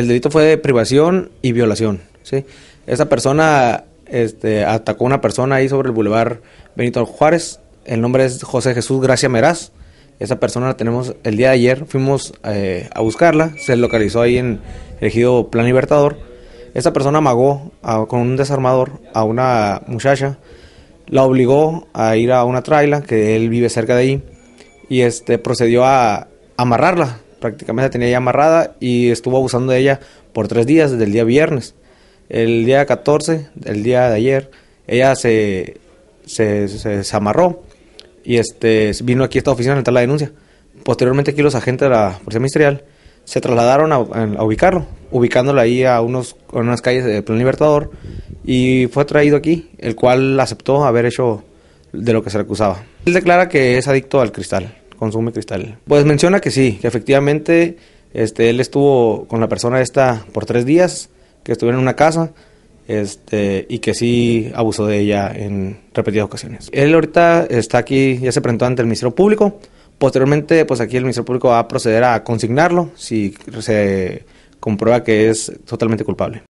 El delito fue de privación y violación, ¿sí? Esa persona este, atacó a una persona ahí sobre el bulevar Benito Juárez. El nombre es José Jesús Gracia Meraz. Esa persona la tenemos el día de ayer. Fuimos eh, a buscarla. Se localizó ahí en el ejido Plan Libertador. Esa persona amagó con un desarmador a una muchacha. La obligó a ir a una traila que él vive cerca de ahí. Y este procedió a amarrarla prácticamente tenía ya amarrada y estuvo abusando de ella por tres días, desde el día viernes. El día 14, el día de ayer, ella se, se, amarró y este, vino aquí a esta oficina a levantar la denuncia. Posteriormente aquí los agentes de la Policía Ministerial se trasladaron a, a ubicarlo, ubicándolo ahí a, unos, a unas calles del Plan Libertador y fue traído aquí, el cual aceptó haber hecho de lo que se le acusaba. Él declara que es adicto al cristal consume cristal. Pues menciona que sí, que efectivamente este, él estuvo con la persona esta por tres días, que estuvieron en una casa este, y que sí abusó de ella en repetidas ocasiones. Él ahorita está aquí, ya se presentó ante el Ministerio Público. Posteriormente, pues aquí el Ministerio Público va a proceder a consignarlo si se comprueba que es totalmente culpable.